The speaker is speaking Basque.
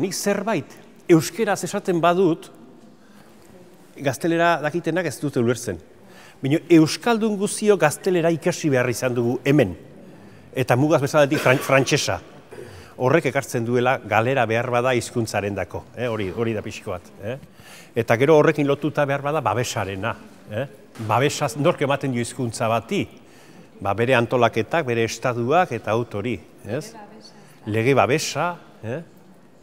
Nik zerbait euskeraz esaten badut, gaztelera dakitenak ez dute ulertzen. Baina euskaldun guzio gaztelera ikasi behar izan dugu hemen. Eta mugaz bezaletik frantsesa. Horrek ekartzen duela galera behar bada izkuntzaren dako. Eh? Hori, hori da pixko bat. Eh? Eta gero horrekin lotuta behar bada babesarena. Eh? Babesa, nork ematen dio hizkuntza bati? Ba, bere antolaketak, bere estaduak eta autori. Ez? Lege babesa. Lege babesa eh?